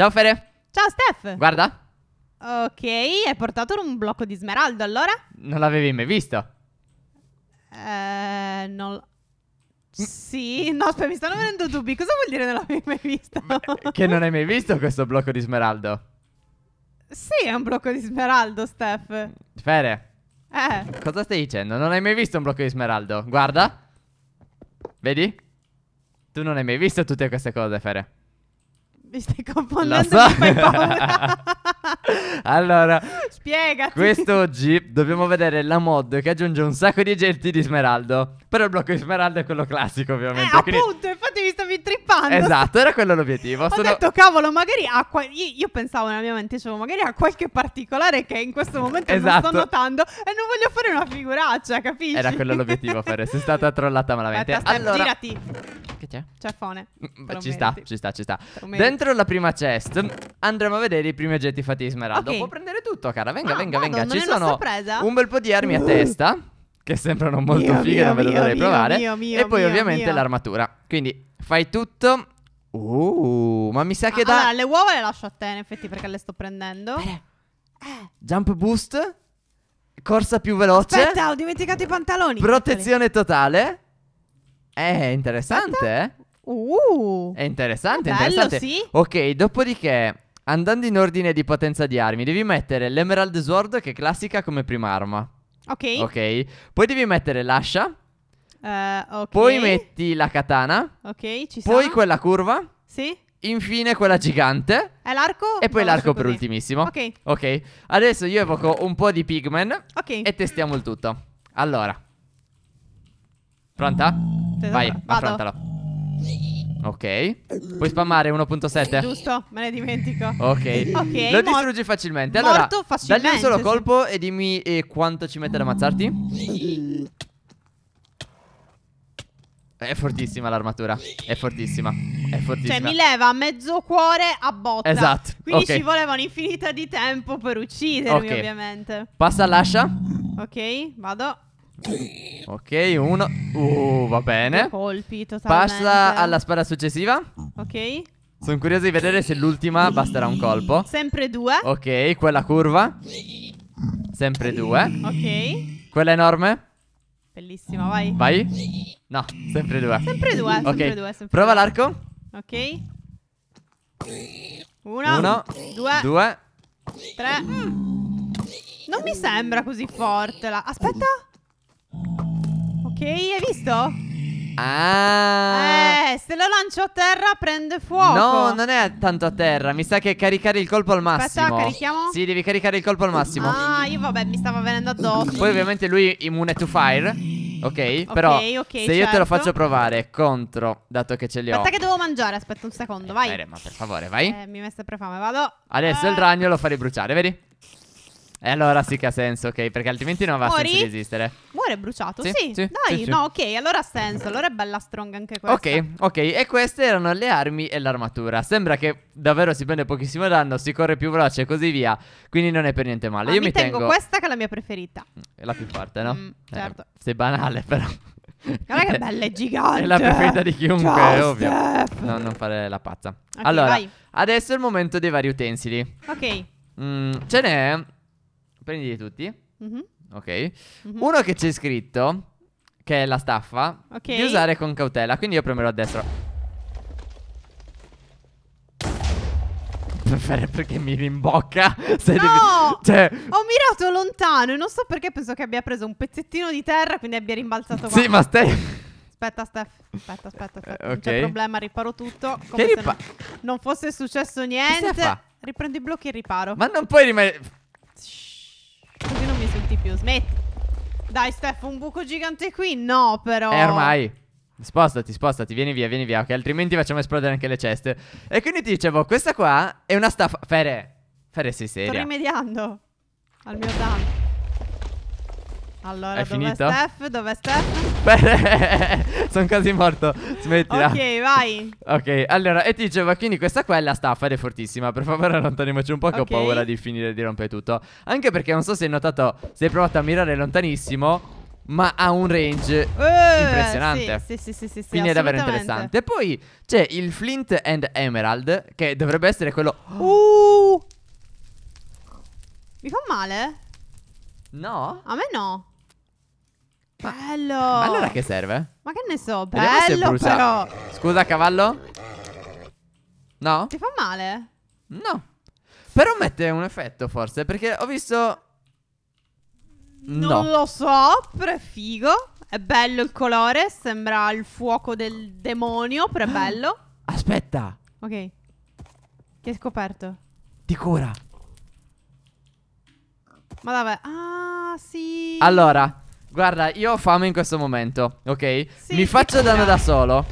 Ciao Fede. Ciao Steph. Guarda. Ok, hai portato un blocco di smeraldo allora? Non l'avevi mai visto? Eh, non... Mm. Sì, no, aspetta, mi stanno venendo dubbi. Cosa vuol dire non l'avevi mai visto? Beh, che non hai mai visto questo blocco di smeraldo? Sì, è un blocco di smeraldo, Steph. Fede. Eh. Cosa stai dicendo? Non hai mai visto un blocco di smeraldo? Guarda. Vedi? Tu non hai mai visto tutte queste cose, Fede. este componente Lasagne. allora, spiegati. Questo Jeep dobbiamo vedere la mod che aggiunge un sacco di agenti di smeraldo. Però il blocco di smeraldo è quello classico, ovviamente. Eh, quindi... appunto, infatti mi stavi trippando. Esatto, era quello l'obiettivo. Ho Sono... detto, cavolo, magari ha. Qua... Io, io, pensavo nella mia mente, dicevo, magari ha qualche particolare che in questo momento esatto. non sto esatto. notando. E non voglio fare una figuraccia, capisci? Era quello l'obiettivo, Ferre. Sei stata trollata malamente. Aspetta, allora... girati. Che c'è? C'è fone. Ci sta, ci sta, ci sta. Dentro la prima chest andremo a vedere i primi oggetti fatti di smeraldo. Smeraldo. Ok. Può prendere tutto, cara. Venga, Ah, venga, madonna, venga. Ci sono un bel po' di armi a mm. testa. Che sembrano molto Mio, fighe, mio, non ve lo dovrei provare. mio, mio, e poi, mio, ovviamente, mio. l'armatura. Quindi fai tutto. Uh, ma mi sa che Ah, da. Allora, le uova le lascio a te, in effetti, perché le sto prendendo. Bene. Eh. Jump boost. Corsa più veloce. Aspetta, ho dimenticato i pantaloni. Protezione totale. Eh, è interessante. eh? Uh. È interessante, Bello, interessante. sì. Ok, dopodiché Andando in ordine di potenza di armi, devi mettere l'Emerald Sword, che è classica come prima arma. Ok. Ok. Poi devi mettere l'ascia. Uh, okay. Poi metti la katana. Ok, ci sono. Poi quella curva. Sì. Infine quella gigante. È l'arco? E poi no, l'arco per ultimissimo. Ok. Ok. Adesso io evoco un po' di pigmen. Ok. E testiamo il tutto. Allora. Pronta? Vai, Vado. affrontalo. Ok. Puoi spammare 1.7? Giusto, me ne dimentico. Ok. okay Lo distruggi facilmente. Allora, facilmente, dagli un solo colpo e dimmi eh, quanto ci mette ad ammazzarti. È fortissima l'armatura. È fortissima. È fortissima. Cioè, mi leva mezzo cuore a botta. Esatto. Quindi okay. ci voleva un'infinità di tempo per uccidermi, okay. ovviamente. Passa all'ascia. Ok, vado. Ok, uno. Uh, va bene. Colpi totalmente. Passa alla spada successiva. Ok. Sono curioso di vedere se l'ultima basterà un colpo. Sempre due. Ok, quella curva. Sempre due. Ok. Quella enorme. Bellissima, vai. Vai. No, sempre due. Sempre due, okay. due. Sempre Prova due. l'arco. Ok. Uno. Uno. Due. Due. Tre. Mm. Non mi sembra così forte. La... Aspetta. Ok, hai visto? Ah. Eh, se lo lancio a terra prende fuoco. No, non è tanto a terra. Mi sa che caricare il colpo al massimo. Aspetta, carichiamo? Sì, devi caricare il colpo al massimo. Ah, io vabbè, mi stava venendo addosso. Poi ovviamente lui è immune to fire. Ok, però okay, se certo. io te lo certo. faccio provare contro, dato che ce li ho. Aspetta che devo mangiare, aspetta un secondo, eh, vai. Eh, ma per favore, vai. Eh, mi è sempre fame, vado. Adesso eh. il ragno lo farei bruciare, vedi? E allora sì che ha senso, ok? Perché altrimenti non ha senso di esistere. Muore bruciato, sì. sì. sì Dai, sì, no, ok, allora ha senso. Allora è bella strong anche questa. Ok, ok. E queste erano le armi e l'armatura. Sembra che davvero si prende pochissimo danno, si corre più veloce e così via. Quindi non è per niente male. Ah, Io mi tengo, tengo questa che è la mia preferita. È la più forte, no? Mm, eh, certo. Eh, sei banale, però. Guarda che bella, è gigante. È la preferita di chiunque, Ciao, ovvio. No, non fare la pazza. Okay, allora, vai. adesso è il momento dei vari utensili. Ok. Mm, ce n'è Prendili tutti. Mhm. Ok. Mhm. Uno che c'è scritto, che è la staffa, Ok. di usare con cautela. Quindi io premerò a destra. Per- Perché mi rimbocca? Se devi- No! Cioè, Ho mirato lontano e non so perché penso che abbia preso un pezzettino di terra quindi abbia rimbalzato qua. sì, ma stai. Aspetta, Steph. Aspetta, aspetta, eh, aspetta. Eh, Non c'è problema, riparo tutto. Come se ripa- non, non fosse successo niente. fa? Riprendo i blocchi e riparo. Ma non puoi rimanere. Shh di più, smetti. Dai Steph, un buco gigante qui? No, però. Eh, ormai. Spostati, spostati, vieni via, vieni via, ok? Altrimenti facciamo esplodere anche le ceste. E quindi ti dicevo, questa qua è una staffa... Fere, Fere, sei seria. Sto rimediando al mio danno. Allora, è dov'è Steph? Dov'è Steph? Bene, sono quasi morto. Smettila. Ok, vai. Ok, allora, e ti dicevo, quindi questa qua è la staffa ed è fortissima. Per favore, allontaniamoci un po', che okay. ho paura di finire di rompere tutto. Anche perché non so se hai notato, se hai provato a mirare lontanissimo. Ma ha un range uh, impressionante. Sì, sì, sì, sì, sì Quindi è davvero interessante. poi c'è il Flint and Emerald, che dovrebbe essere quello. Uh! Mi fa male? No? A me no. Bello. Ma allora che serve? Ma che ne so, bello però. Scusa, cavallo? No? Ti fa male? No. Però mette un effetto forse, perché ho visto... No. Non lo so, però è figo. È bello il colore, sembra il fuoco del demonio, però è ah, bello. Aspetta. Ok. Che hai scoperto? Ti cura. Ma vabbè. Ah, sì. Allora, Guarda, io ho fame in questo momento, ok? Sì, Mi faccio danno da solo.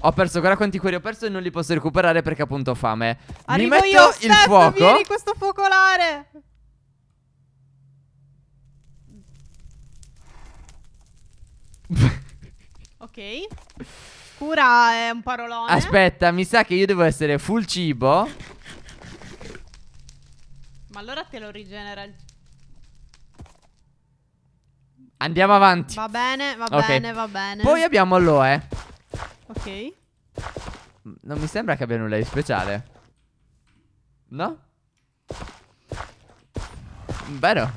Ho perso, guarda quanti cuori ho perso e non li posso recuperare perché appunto ho fame. Arrivo Mi metto io, il Steph, fuoco. Vieni questo focolare. ok. Cura è eh, un parolone. Aspetta, mi sa che io devo essere full cibo. Ma allora te lo rigenera il cibo. Andiamo avanti. Va bene, va okay. bene, va bene. Poi abbiamo Loe. Ok. Non mi sembra che abbia nulla di speciale. No? Vero?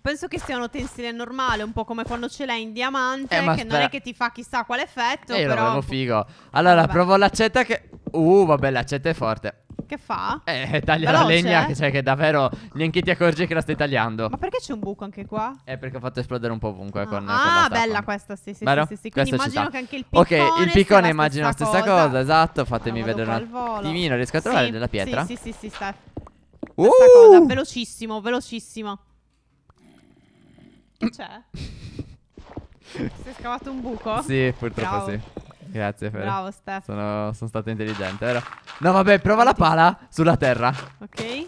Penso che sia un utensile normale, un po' come quando ce l'hai in diamante, eh, che spera. non è che ti fa chissà quale effetto. Eh, io però... lo figo. Allora, vabbè. provo l'accetta che... Uh, vabbè, l'accetta è forte. Che fa? Eh, taglia Veloce. la legna, cioè che davvero neanche ti accorgi che la stai tagliando. Ma perché c'è un buco anche qua? Eh, perché ho fatto esplodere un po' ovunque ah. con, Ah, con bella questa, sì, sì, Vero? sì, sì, Quindi Questa immagino città. che anche il piccone Ok, il piccone immagino la stessa cosa, esatto, fatemi Allora, ah, vedere un qua al volo. attimino, riesco a trovare Sì, della pietra? Sì, sì, sì, sì, sta. Uh! Questa cosa, velocissimo, velocissimo. Che c'è? si è scavato un buco? Sì, purtroppo Bravo. sì. Grazie, Fede. Bravo, Steph. Sono, sono stato intelligente, vero? No, vabbè, prova la pala sulla terra. Ok. C'è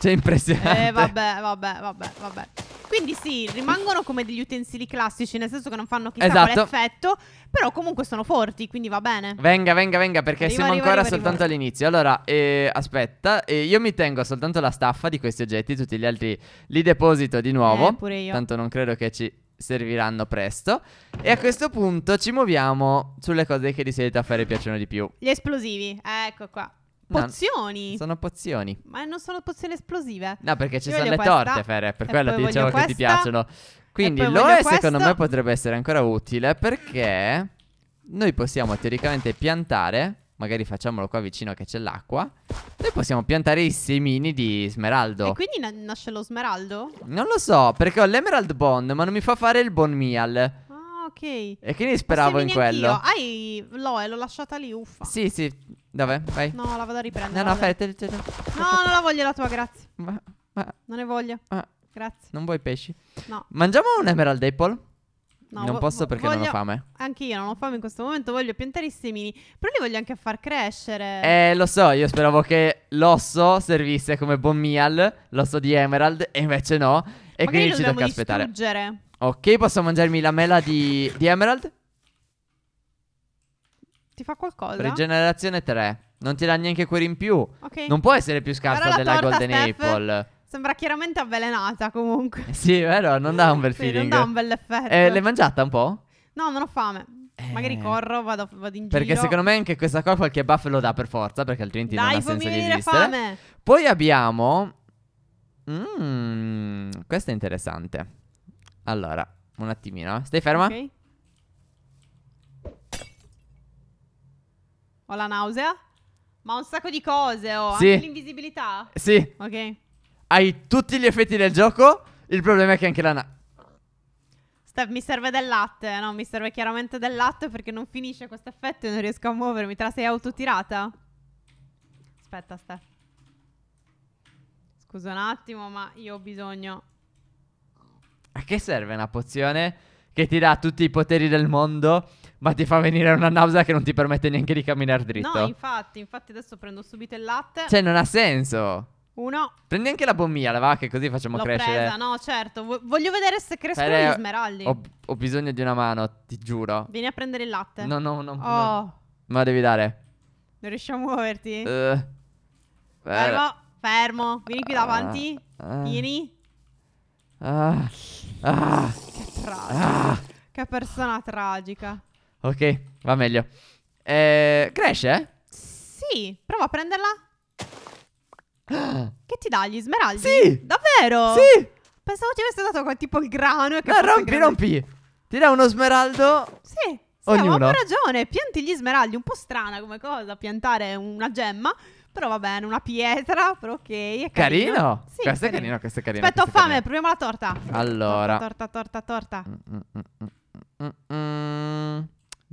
cioè, impressione. Eh, vabbè, vabbè, vabbè, vabbè. Quindi sì, rimangono come degli utensili classici, nel senso che non fanno chissà esatto. quale effetto, però comunque sono forti, quindi va bene. Venga, venga, venga, perché arriva, siamo ancora arriva, soltanto all'inizio. Allora, eh, aspetta, eh, io mi tengo soltanto la staffa di questi oggetti, tutti gli altri li deposito di nuovo. Eh, pure io. Tanto non credo che ci serviranno presto. E a questo punto ci muoviamo sulle cose che di solito a Ferry piacciono di più. Gli esplosivi, eh, ecco qua. Pozioni. No, sono pozioni. Ma non sono pozioni esplosive. No, perché ci Io sono le questa, torte, Per quello ti dicevo questa, che ti piacciono. Quindi l'OE secondo me potrebbe essere ancora utile perché noi possiamo teoricamente piantare Magari facciamolo qua vicino che c'è l'acqua. Noi possiamo piantare i semini di smeraldo. E quindi na nasce lo smeraldo? Non lo so, perché ho l'emerald bond, ma non mi fa fare il bone meal. Ah, ok. E quindi speravo in quello. Hai Ai, l'ho, l'ho lasciata lì, uffa. Sì, sì. Dove? Vai. No, la vado a riprendere. No, no, aspetta. No, non la voglio la tua, grazie. Ma, ma... Non ne voglio. Ah. Grazie. Non vuoi pesci? No. Mangiamo un emerald apple? No, non posso perché voglio... non ho fame. Anche io non ho fame in questo momento, voglio piantare i semini, però li voglio anche far crescere. Eh, lo so, io speravo che l'osso servisse come buon l'osso di Emerald, e invece no. E Magari quindi ci tocca aspettare. Distruggere. Ok, posso mangiarmi la mela di, di Emerald? Ti fa qualcosa? Rigenerazione 3. Non ti dà neanche quelli in più. Ok. Non può essere più scarsa della torta, Golden Steph. Apple. Sembra chiaramente avvelenata comunque. Eh sì, vero, non dà un bel sì, feeling. Non dà un bel effetto. Eh, l'hai mangiata un po'? No, non ho fame. Eh, Magari corro, vado, vado in giro. Perché secondo me anche questa qua qualche buff lo dà per forza, perché altrimenti Dai, non ha senso di esistere. fame. Poi abbiamo... Mmm... questo è interessante. Allora, un attimino. Eh. Stai ferma? Ok. Ho la nausea? Ma ho un sacco di cose, ho sì. anche l'invisibilità. Sì. Ok. Hai tutti gli effetti del gioco. Il problema è che anche la... Na- mi serve del latte, no? Mi serve chiaramente del latte perché non finisce questo effetto e non riesco a muovermi. Te la sei autotirata? Aspetta, Steph. Scusa un attimo, ma io ho bisogno. A che serve una pozione che ti dà tutti i poteri del mondo, ma ti fa venire una nausea che non ti permette neanche di camminare dritto? No, infatti, infatti adesso prendo subito il latte. Cioè, non ha senso. Uno. Prendi anche la bommiala, va, che così facciamo L'ho crescere. Presa, no, certo. Voglio vedere se crescono Fede, gli smeraldi. Ho, ho, bisogno di una mano, ti giuro. Vieni a prendere il latte. No, no, no. Oh. No. Ma devi dare. Non riusciamo a muoverti? Uh. Fermo, eh. fermo. Vieni qui davanti. Uh. Vieni. Ah. Ah. Che tragica. Ah. Che persona tragica. Ok, va meglio. Eh, cresce? Eh? Sì, prova a prenderla. Che ti dà gli smeraldi? Sì! Davvero? Sì! Pensavo ci avesse dato tipo il grano e che No, rompi, grande. rompi! Ti dà uno smeraldo? Sì, sì Ognuno. ragione, pianti gli smeraldi, un po' strana come cosa, piantare una gemma, però va bene, una pietra, però ok, è carino. Carino? Sì, questo è carino. questo è carino. Aspetta, ho fame, proviamo la torta. Allora. Torta, torta, torta, torta. Mm, mm, mm,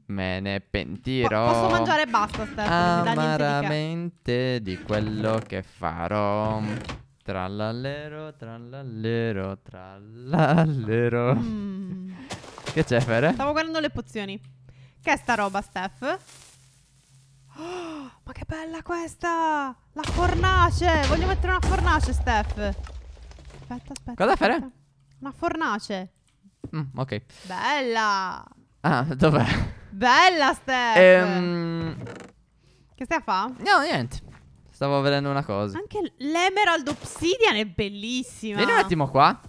me ne pentirò. Po- posso mangiare e basta, Stefano. Amaramente di quello che farò. Trallallero, trallallero, trallallero. Mm. Che c'è, Fere? Stavo guardando le pozioni. Che è sta roba, Steph? Oh, ma che bella questa! La fornace! Voglio mettere una fornace, Steph. Aspetta, aspetta. Cosa aspetta. Fere? Una fornace. Mm, ok. Bella! Ah, dov'è? Bella Steph. Ehm... Che stai a fare? No, niente. Stavo vedendo una cosa. Anche l'Emerald Obsidian è bellissima. Vieni un attimo qua.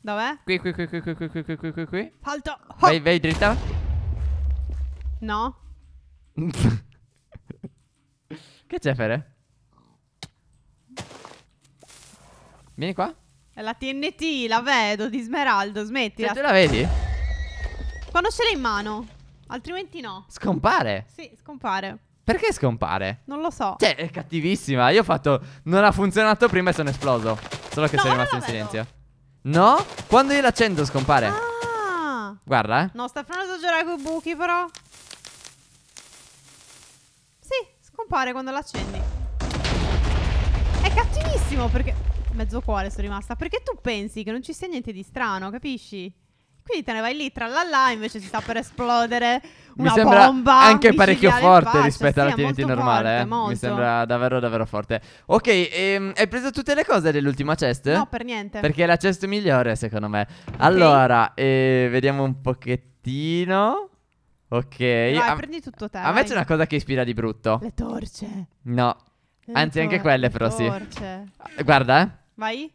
Dov'è? Qui, qui, qui, qui, qui, qui, qui, qui, qui, qui. Falto. Oh. Vai, vai dritta. No. che c'è, Fere? Vieni qua. È la TNT, la vedo, di smeraldo, smettila. Cioè, tu la vedi? Quando ce l'hai in mano. Altrimenti no. Scompare? Sì, scompare. Perché scompare? Non lo so. Cioè, è cattivissima. Io ho fatto. Non ha funzionato prima e sono esploso. Solo che no, sei rimasto in silenzio. No? Quando io l'accendo scompare. Ah. Guarda, eh. No, sta facendo esagerare con i buchi, però. Sì, scompare quando l'accendi. È cattivissimo perché. Mezzo cuore sono rimasta. Perché tu pensi che non ci sia niente di strano, capisci? Quindi te ne vai lì tra la invece si sta per esplodere una Mi sembra bomba anche parecchio forte rispetto sì, alla TNT normale. Forte, eh. Mi sembra davvero davvero forte. Ok, ehm, hai preso tutte le cose dell'ultima chest? No, per niente. Perché è la chest migliore, secondo me. Okay. Allora, eh, vediamo un pochettino. Ok. Vai, a, prendi tutto te. A me c'è una cosa che ispira di brutto. Le torce. No. Le Anzi, anche quelle però le torce. sì. Guarda, eh. Vai.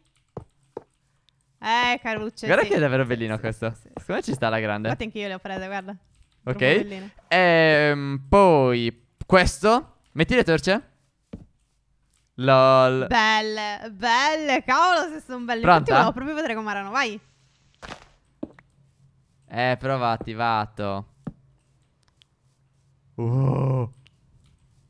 Eh, caruccio. Guarda sì. che è davvero bellino sì, questo. Sì, Secondo me ci sta la grande. Infatti anche io le ho prese, guarda. Ok. Ehm, poi, questo. Metti le torce. LOL. Belle, belle. Cavolo, se sono belle. Pronta? Infatti volevo proprio vedere come erano. Vai. Eh, prova attivato. Oh.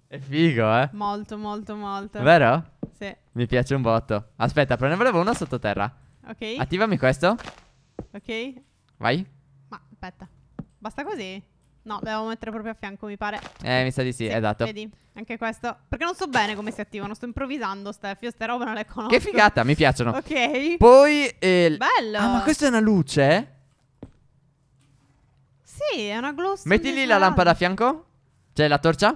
È figo, eh. Molto, molto, molto. Vero? Sì. Mi piace un botto. Aspetta, però ne volevo uno sottoterra. Ok. Attivami questo. Ok. Vai. Ma aspetta. Basta così? No, devo mettere proprio a fianco, mi pare. Eh, mi sa di sì, sì esatto. Vedi, anche questo. Perché non so bene come si attivano, sto improvvisando, Steph. Io ste robe non le conosco. Che figata, mi piacciono. Ok. Poi... Eh, Bello. Ah, ma questa è una luce? Sì, è una glow Metti lì la lampada a fianco. Cioè, la torcia?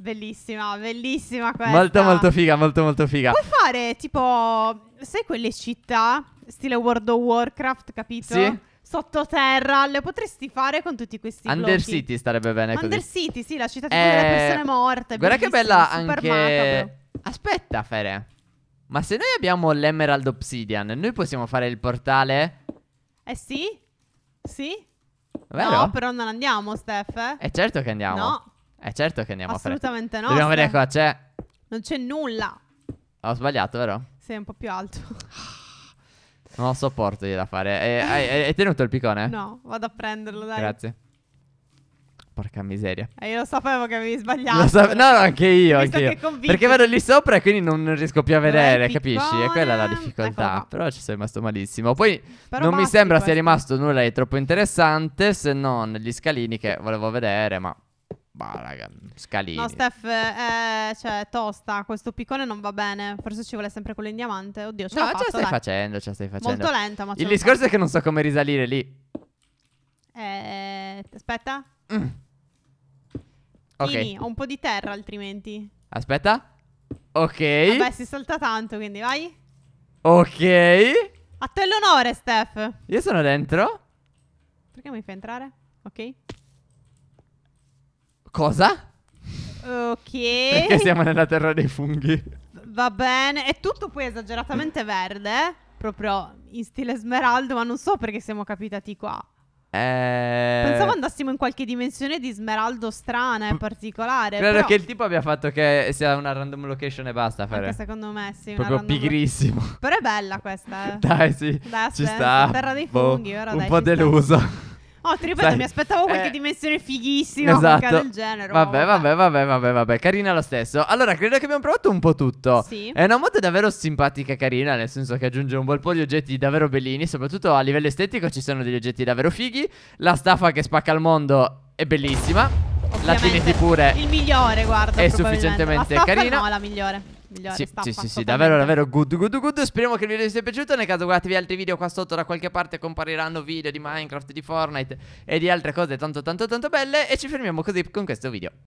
Bellissima, bellissima questa. Molto, molto figa, molto, molto figa. Puoi fare tipo, sai quelle città, stile World of Warcraft, capito? Sì. Sottoterra, le potresti fare con tutti questi Under blocchi. starebbe bene così. Under City, sì, la città eh, delle persone morte. Guarda che bella anche... Macabro. Aspetta, Fere. Ma se noi abbiamo l'Emerald Obsidian, noi possiamo fare il portale? Eh sì? Sì? Vero? No, però non andiamo, Steph. Eh? certo che andiamo. No. Eh certo che andiamo a fare. Assolutamente no. Dobbiamo vedere cosa c'è. Cioè- non c'è nulla. Ho sbagliato, vero? Sei un po' più alto. non lo sopporto io da fare. E, hai, hai, tenuto il piccone? No, vado a prenderlo, dai. Grazie. Porca miseria. Eh, io lo sapevo che avevi sbagliato. Sape- no, anche io. Anche io. Perché vado lì sopra e quindi non, riesco più a vedere, eh, capisci? E quella è la difficoltà. Però ci sei rimasto malissimo. Poi Però non mi sembra questo. sia rimasto nulla di troppo interessante se non gli scalini che volevo vedere, ma Bah, raga, scalini. No, Steph, eh, cioè, tosta, questo piccone non va bene. Forse ci vuole sempre quello in diamante. Oddio, ce no, l'ha ce fatto, la stai dai. facendo, ce la stai facendo. Molto lenta, ma ce Il discorso fatto. è che non so come risalire lì. Eh, aspetta. Mm. Ok. Tini, ho un po' di terra altrimenti. Aspetta. Ok. Vabbè, si salta tanto, quindi vai. Ok. A te l'onore, Steph. Io sono dentro. Perché mi fai entrare? Ok. Cosa? Ok. Perché siamo nella terra dei funghi. Va bene, è tutto poi esageratamente verde, proprio in stile smeraldo, ma non so perché siamo capitati qua. Eh... Pensavo andassimo in qualche dimensione di smeraldo strana e particolare. Credo però... che il tipo abbia fatto che sia una random location e basta. Fare. Anche secondo me, sì. Proprio pigrissimo. Lo... Però è bella questa. Eh. Dai, sì. Dai, ci sta. Terra dei boh, funghi. Boh, un dai, po' deluso. Oh, ti Sai, mi aspettavo qualche eh, dimensione fighissima esatto. del genere. Vabbè, oh, vabbè, vabbè, vabbè, vabbè, carina lo stesso. Allora, credo che abbiamo provato un po' tutto. Sì. È una mod davvero simpatica e carina, nel senso che aggiunge un bel po' di oggetti davvero bellini, soprattutto a livello estetico ci sono degli oggetti davvero fighi. La staffa che spacca il mondo è bellissima. La Tineti pure. Il migliore, guarda, è sufficientemente carina. No, la migliore migliore sì, sì, sì, sì, davvero, davvero good, good, good. Speriamo che il video vi sia piaciuto. Nel caso guardatevi altri video qua sotto, da qualche parte compariranno video di Minecraft, di Fortnite e di altre cose tanto, tanto, tanto belle. E ci fermiamo così con questo video.